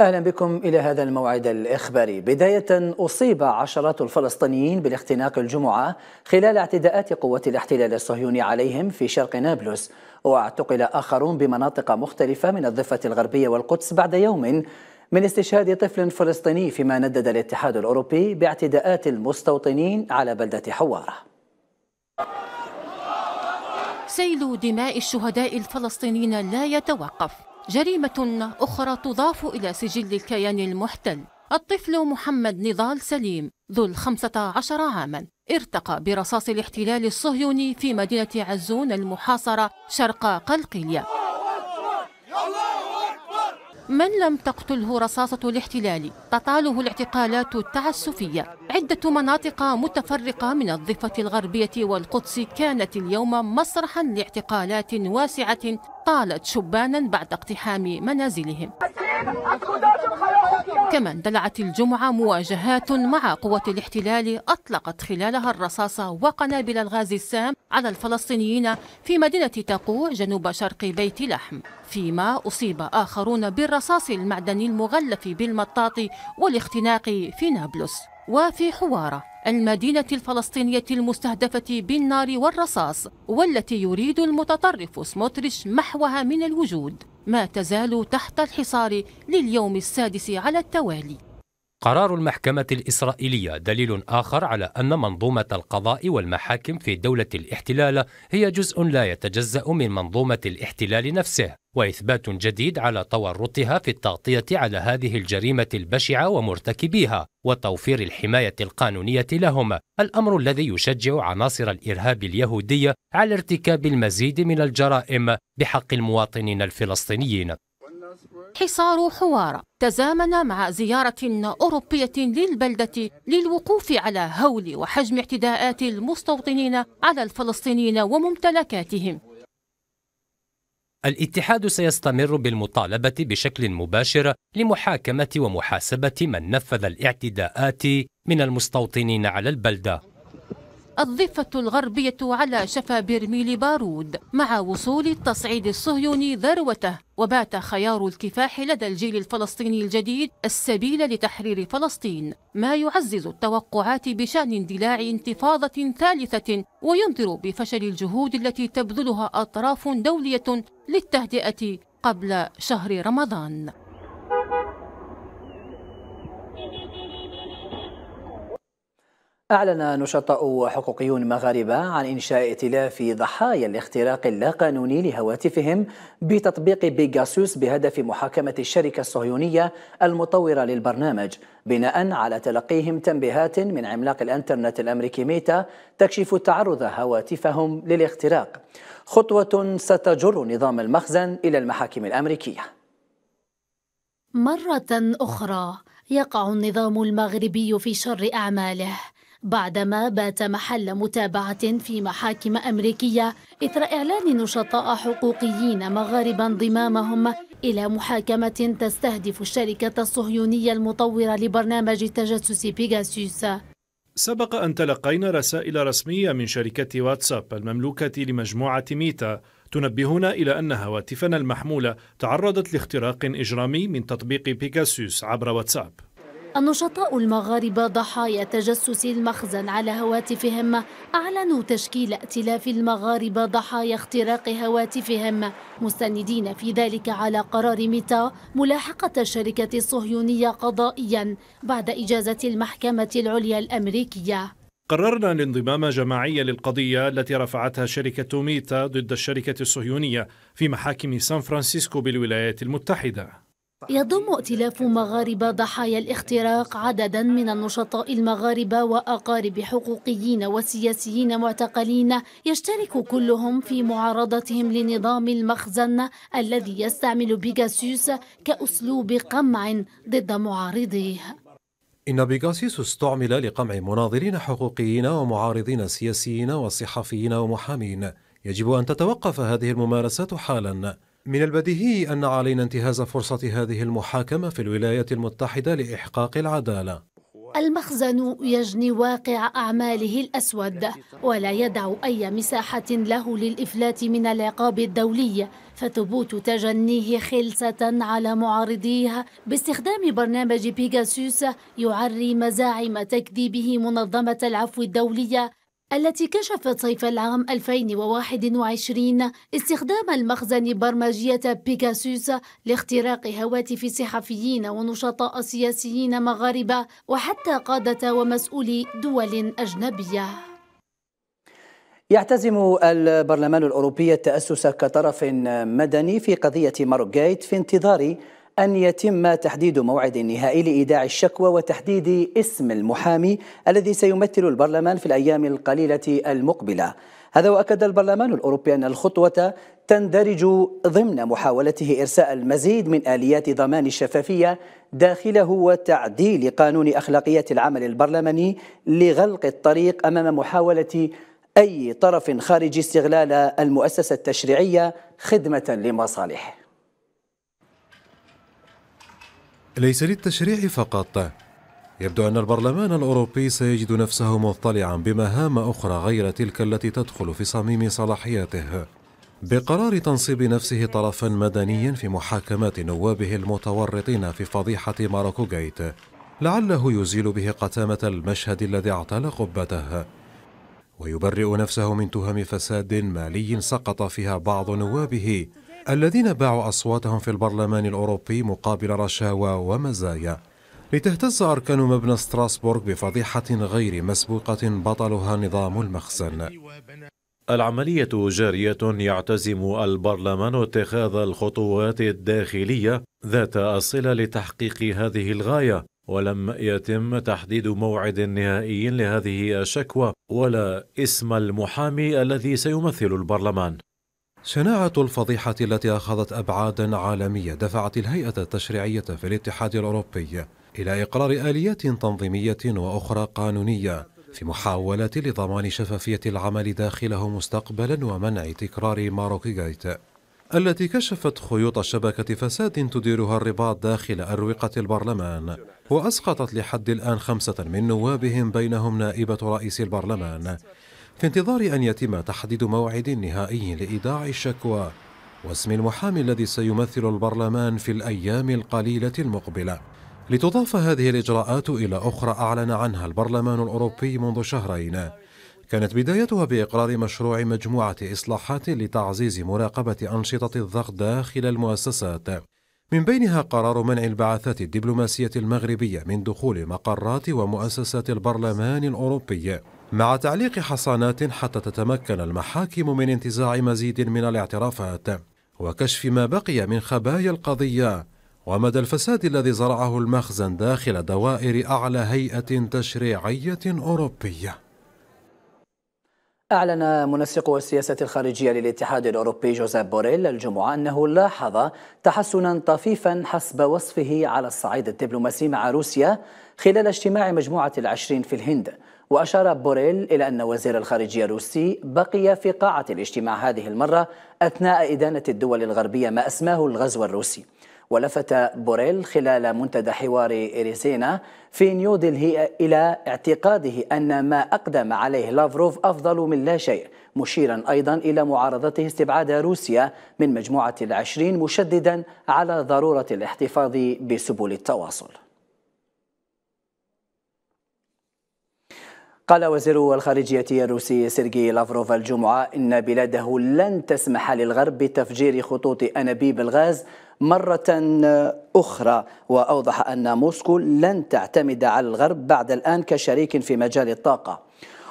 أهلا بكم إلى هذا الموعد الإخباري بداية أصيب عشرات الفلسطينيين بالاختناق الجمعة خلال اعتداءات قوات الاحتلال الصهيوني عليهم في شرق نابلس واعتقل آخرون بمناطق مختلفة من الضفة الغربية والقدس بعد يوم من استشهاد طفل فلسطيني فيما ندد الاتحاد الأوروبي باعتداءات المستوطنين على بلدة حوارة سيل دماء الشهداء الفلسطينيين لا يتوقف جريمة أخرى تضاف إلى سجل الكيان المحتل الطفل محمد نضال سليم ذو الخمسة عشر عاما ارتقى برصاص الاحتلال الصهيوني في مدينة عزون المحاصرة شرق قلقيلية من لم تقتله رصاصة الاحتلال تطاله الاعتقالات التعسفية عدة مناطق متفرقة من الضفة الغربية والقدس كانت اليوم مسرحا لاعتقالات واسعة طالت شبانا بعد اقتحام منازلهم كما اندلعت الجمعة مواجهات مع قوة الاحتلال أطلقت خلالها الرصاص وقنابل الغاز السام على الفلسطينيين في مدينة تقوع جنوب شرق بيت لحم فيما أصيب آخرون بالرصاص المعدني المغلف بالمطاط والاختناق في نابلس وفي حواره المدينة الفلسطينية المستهدفة بالنار والرصاص والتي يريد المتطرف سموتريش محوها من الوجود ما تزال تحت الحصار لليوم السادس على التوالي قرار المحكمة الإسرائيلية دليل آخر على أن منظومة القضاء والمحاكم في دولة الاحتلال هي جزء لا يتجزأ من منظومة الاحتلال نفسه واثبات جديد على تورطها في التغطيه على هذه الجريمه البشعه ومرتكبيها وتوفير الحمايه القانونيه لهم الامر الذي يشجع عناصر الارهاب اليهوديه على ارتكاب المزيد من الجرائم بحق المواطنين الفلسطينيين حصار حوار تزامن مع زيارة أوروبية للبلدة للوقوف على هول وحجم اعتداءات المستوطنين على الفلسطينيين وممتلكاتهم الاتحاد سيستمر بالمطالبة بشكل مباشر لمحاكمة ومحاسبة من نفذ الاعتداءات من المستوطنين على البلدة الضفة الغربية على شفا برميل بارود مع وصول التصعيد الصهيوني ذروته وبات خيار الكفاح لدى الجيل الفلسطيني الجديد السبيل لتحرير فلسطين ما يعزز التوقعات بشأن اندلاع انتفاضة ثالثة وينذر بفشل الجهود التي تبذلها أطراف دولية للتهدئة قبل شهر رمضان أعلن نشطاء حقوقيون مغاربة عن إنشاء ائتلاف ضحايا الاختراق اللاقانوني لهواتفهم بتطبيق بيجاسوس بهدف محاكمة الشركة الصهيونية المطورة للبرنامج بناء على تلقيهم تنبيهات من عملاق الانترنت الأمريكي ميتا تكشف تعرض هواتفهم للاختراق خطوة ستجر نظام المخزن إلى المحاكم الأمريكية مرة أخرى يقع النظام المغربي في شر أعماله بعدما بات محل متابعة في محاكم أمريكية إثر إعلان نشطاء حقوقيين مغاربا انضمامهم إلى محاكمة تستهدف الشركة الصهيونية المطورة لبرنامج تجسس بيجاسوس سبق أن تلقينا رسائل رسمية من شركة واتساب المملوكة لمجموعة ميتا تنبهنا إلى أن هواتفنا المحمولة تعرضت لاختراق إجرامي من تطبيق بيجاسوس عبر واتساب النشطاء المغاربة ضحايا تجسس المخزن على هواتفهم أعلنوا تشكيل ائتلاف المغاربة ضحايا اختراق هواتفهم مستندين في ذلك على قرار ميتا ملاحقة الشركة الصهيونية قضائيا بعد إجازة المحكمة العليا الأمريكية قررنا الانضمام جماعيا للقضية التي رفعتها شركة ميتا ضد الشركة الصهيونية في محاكم سان فرانسيسكو بالولايات المتحدة يضم ائتلاف مغاربة ضحايا الاختراق عددا من النشطاء المغاربة وأقارب حقوقيين وسياسيين معتقلين يشترك كلهم في معارضتهم لنظام المخزن الذي يستعمل بيجاسوس كأسلوب قمع ضد معارضيه إن بيجاسيوس استعمل لقمع مناظرين حقوقيين ومعارضين سياسيين وصحفيين ومحامين يجب أن تتوقف هذه الممارسات حالاً من البديهي أن علينا انتهاز فرصة هذه المحاكمة في الولايات المتحدة لإحقاق العدالة المخزن يجني واقع أعماله الأسود ولا يدع أي مساحة له للإفلات من العقاب الدولي فثبوت تجنيه خلسة على معارضيه باستخدام برنامج بيجاسوس يعري مزاعم تكذيبه منظمة العفو الدولية التي كشفت صيف العام 2021 استخدام المخزن برمجية بيجاسوس لاختراق هواتف صحفيين ونشطاء سياسيين مغاربة وحتى قادة ومسؤولي دول أجنبية يعتزم البرلمان الأوروبي التأسس كطرف مدني في قضية ماروكايت في انتظار أن يتم تحديد موعد نهائي لإيداع الشكوى وتحديد اسم المحامي الذي سيمثل البرلمان في الأيام القليلة المقبلة هذا وأكد البرلمان الأوروبي أن الخطوة تندرج ضمن محاولته إرساء المزيد من آليات ضمان الشفافية داخله وتعديل قانون أخلاقيات العمل البرلماني لغلق الطريق أمام محاولة أي طرف خارجي استغلال المؤسسة التشريعية خدمة لمصالحه ليس للتشريع فقط يبدو أن البرلمان الأوروبي سيجد نفسه مطلعا بمهام أخرى غير تلك التي تدخل في صميم صلاحياته بقرار تنصيب نفسه طرفا مدنيا في محاكمات نوابه المتورطين في فضيحة ماروكو جيت لعله يزيل به قتامة المشهد الذي اعتلى قبته ويبرئ نفسه من تهم فساد مالي سقط فيها بعض نوابه الذين باعوا أصواتهم في البرلمان الأوروبي مقابل رشاوى ومزايا لتهتز أركان مبنى ستراسبورغ بفضيحة غير مسبوقة بطلها نظام المخزن العملية جارية يعتزم البرلمان اتخاذ الخطوات الداخلية ذات الصلة لتحقيق هذه الغاية ولم يتم تحديد موعد نهائي لهذه الشكوى ولا اسم المحامي الذي سيمثل البرلمان شناعة الفضيحة التي أخذت أبعادا عالمية دفعت الهيئة التشريعية في الاتحاد الأوروبي إلى إقرار آليات تنظيمية وأخرى قانونية في محاولة لضمان شفافية العمل داخله مستقبلا ومنع تكرار ماروكي جايت التي كشفت خيوط شبكة فساد تديرها الرباط داخل أروقة البرلمان وأسقطت لحد الآن خمسة من نوابهم بينهم نائبة رئيس البرلمان في انتظار أن يتم تحديد موعد نهائي لإيداع الشكوى واسم المحامي الذي سيمثل البرلمان في الأيام القليلة المقبلة لتضاف هذه الإجراءات إلى أخرى أعلن عنها البرلمان الأوروبي منذ شهرين كانت بدايتها بإقرار مشروع مجموعة إصلاحات لتعزيز مراقبة أنشطة الضغط داخل المؤسسات من بينها قرار منع البعثات الدبلوماسية المغربية من دخول مقرات ومؤسسات البرلمان الأوروبي مع تعليق حصانات حتى تتمكن المحاكم من انتزاع مزيد من الاعترافات وكشف ما بقي من خبايا القضيه ومدى الفساد الذي زرعه المخزن داخل دوائر اعلى هيئه تشريعيه اوروبيه أعلن منسق السياسة الخارجية للاتحاد الأوروبي جوزيف بوريل الجمعة أنه لاحظ تحسنا طفيفا حسب وصفه على الصعيد الدبلوماسي مع روسيا خلال اجتماع مجموعة العشرين في الهند وأشار بوريل إلى أن وزير الخارجية الروسي بقي في قاعة الاجتماع هذه المرة أثناء إدانة الدول الغربية ما أسماه الغزو الروسي ولفت بوريل خلال منتدى حوار إريزينا في نيودلهي إلى اعتقاده أن ما أقدم عليه لافروف أفضل من لا شيء مشيرا أيضا إلى معارضته استبعاد روسيا من مجموعة العشرين مشددا على ضرورة الاحتفاظ بسبل التواصل قال وزير الخارجية الروسي سيرجي لافروف الجمعة إن بلاده لن تسمح للغرب بتفجير خطوط أنابيب الغاز مرة أخرى وأوضح أن موسكو لن تعتمد على الغرب بعد الآن كشريك في مجال الطاقة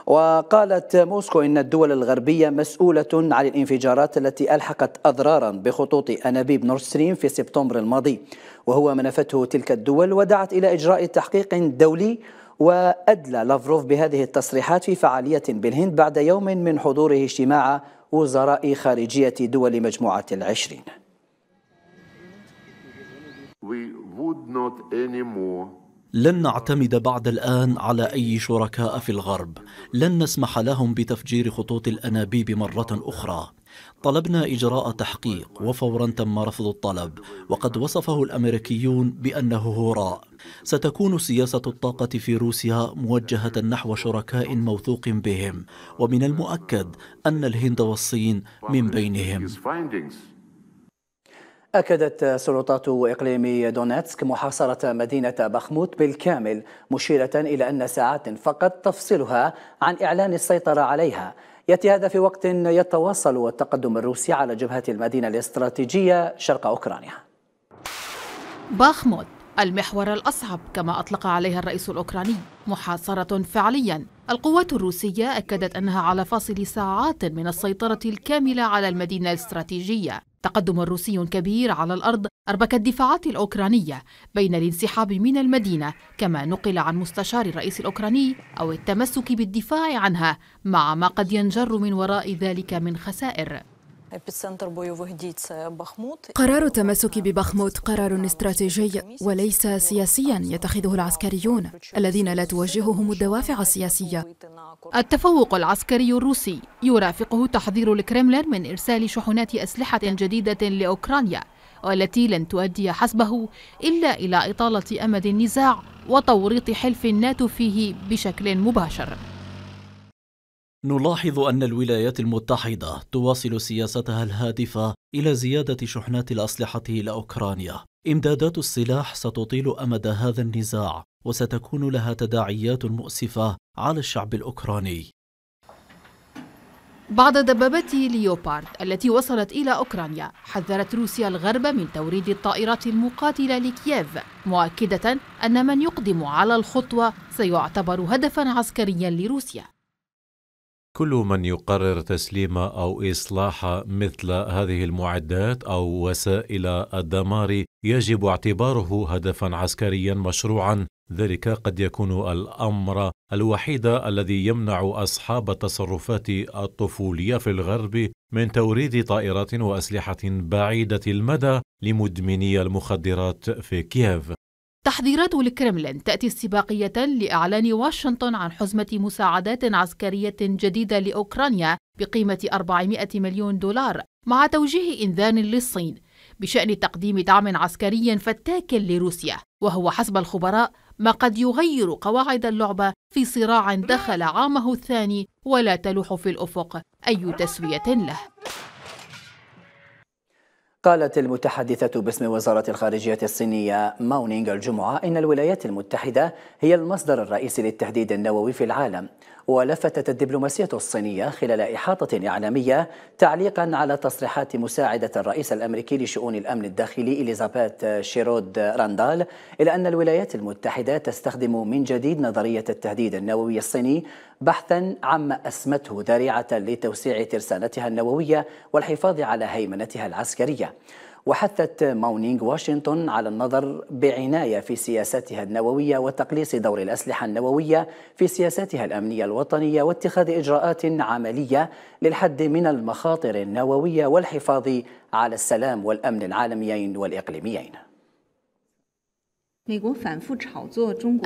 وقالت موسكو إن الدول الغربية مسؤولة عن الانفجارات التي ألحقت أضرارا بخطوط أنابيب نورستريم في سبتمبر الماضي وهو ما نفته تلك الدول ودعت إلى إجراء تحقيق دولي وأدلى لافروف بهذه التصريحات في فعالية بالهند بعد يوم من حضوره اجتماع وزراء خارجية دول مجموعة العشرين لن نعتمد بعد الآن على أي شركاء في الغرب لن نسمح لهم بتفجير خطوط الأنابيب مرة أخرى طلبنا إجراء تحقيق وفورا تم رفض الطلب وقد وصفه الأمريكيون بأنه هراء ستكون سياسة الطاقة في روسيا موجهة نحو شركاء موثوق بهم ومن المؤكد أن الهند والصين من بينهم أكدت سلطات إقليم دونيتسك محاصرة مدينة بخموت بالكامل مشيرة إلى أن ساعات فقط تفصلها عن إعلان السيطرة عليها يأتي هذا في وقت يتواصل التقدم الروسي على جبهة المدينة الاستراتيجية شرق أوكرانيا باخموت المحور الأصعب كما أطلق عليها الرئيس الأوكراني محاصرة فعليا القوات الروسية أكدت أنها على فاصل ساعات من السيطرة الكاملة على المدينة الاستراتيجية تقدم روسي كبير على الأرض أربك الدفاعات الأوكرانية بين الانسحاب من المدينة كما نقل عن مستشار الرئيس الأوكراني أو التمسك بالدفاع عنها مع ما قد ينجر من وراء ذلك من خسائر قرار التمسك ببخموت قرار استراتيجي وليس سياسيا يتخذه العسكريون الذين لا توجههم الدوافع السياسية التفوق العسكري الروسي يرافقه تحذير الكرملين من إرسال شحنات أسلحة جديدة لأوكرانيا والتي لن تؤدي حسبه إلا إلى إطالة أمد النزاع وتوريط حلف الناتو فيه بشكل مباشر نلاحظ أن الولايات المتحدة تواصل سياستها الهادفة إلى زيادة شحنات الأسلحة إلى أوكرانيا. إمدادات السلاح ستطيل أمد هذا النزاع وستكون لها تداعيات مؤسفة على الشعب الأوكراني. بعد دبابات ليوبارد التي وصلت إلى أوكرانيا حذرت روسيا الغرب من توريد الطائرات المقاتلة لكييف مؤكدة أن من يقدم على الخطوة سيعتبر هدفا عسكريا لروسيا كل من يقرر تسليم او اصلاح مثل هذه المعدات او وسائل الدمار يجب اعتباره هدفا عسكريا مشروعا ذلك قد يكون الامر الوحيد الذي يمنع اصحاب التصرفات الطفوليه في الغرب من توريد طائرات واسلحه بعيده المدى لمدمني المخدرات في كييف تحذيرات الكرملين تأتي استباقية لإعلان واشنطن عن حزمة مساعدات عسكرية جديدة لأوكرانيا بقيمة 400 مليون دولار مع توجيه إنذار للصين بشأن تقديم دعم عسكري فتاك لروسيا وهو حسب الخبراء ما قد يغير قواعد اللعبة في صراع دخل عامه الثاني ولا تلوح في الأفق أي تسوية له قالت المتحدثة باسم وزارة الخارجية الصينية ماونينغ الجمعة إن الولايات المتحدة هي المصدر الرئيسي للتهديد النووي في العالم ولفتت الدبلوماسية الصينية خلال إحاطة إعلامية تعليقا على تصريحات مساعدة الرئيس الأمريكي لشؤون الأمن الداخلي إليزابيث شيرود راندال إلى أن الولايات المتحدة تستخدم من جديد نظرية التهديد النووي الصيني بحثا عما أسمته ذريعة لتوسيع ترسانتها النووية والحفاظ على هيمنتها العسكرية وحثت ماونينغ واشنطن على النظر بعناية في سياستها النووية وتقليص دور الأسلحة النووية في سياستها الأمنية الوطنية واتخاذ إجراءات عملية للحد من المخاطر النووية والحفاظ على السلام والأمن العالميين والإقليميين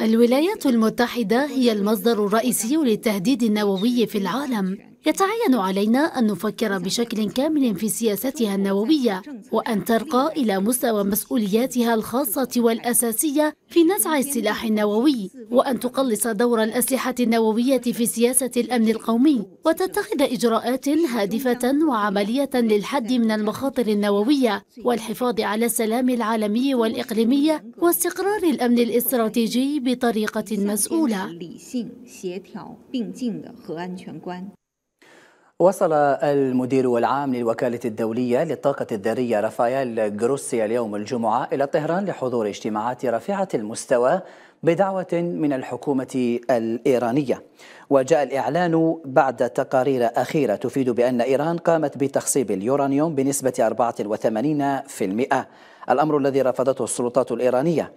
الولايات المتحدة هي المصدر الرئيسي للتهديد النووي في العالم يتعين علينا أن نفكر بشكل كامل في سياستها النووية وأن ترقى إلى مستوى مسؤولياتها الخاصة والأساسية في نزع السلاح النووي وأن تقلص دور الأسلحة النووية في سياسة الأمن القومي وتتخذ إجراءات هادفة وعملية للحد من المخاطر النووية والحفاظ على السلام العالمي والإقليمي واستقرار الأمن الاستراتيجي بطريقة مسؤولة. وصل المدير العام للوكالة الدولية للطاقة الذرية رافائيل جروسيا اليوم الجمعة إلى طهران لحضور اجتماعات رفيعة المستوى بدعوة من الحكومة الإيرانية وجاء الإعلان بعد تقارير أخيرة تفيد بأن إيران قامت بتخصيب اليورانيوم بنسبة 84% الأمر الذي رفضته السلطات الإيرانية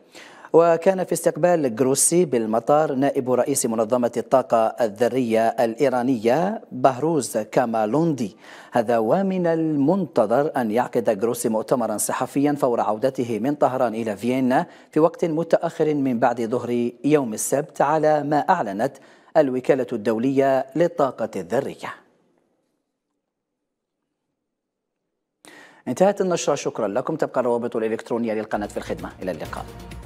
وكان في استقبال جروسي بالمطار نائب رئيس منظمة الطاقة الذرية الإيرانية بهروز كامالوندي هذا ومن المنتظر أن يعقد جروسي مؤتمرا صحفيا فور عودته من طهران إلى فيينا في وقت متأخر من بعد ظهر يوم السبت على ما أعلنت الوكالة الدولية للطاقة الذرية انتهت النشرة شكرا لكم تبقى الروابط الإلكترونية للقناة في الخدمة إلى اللقاء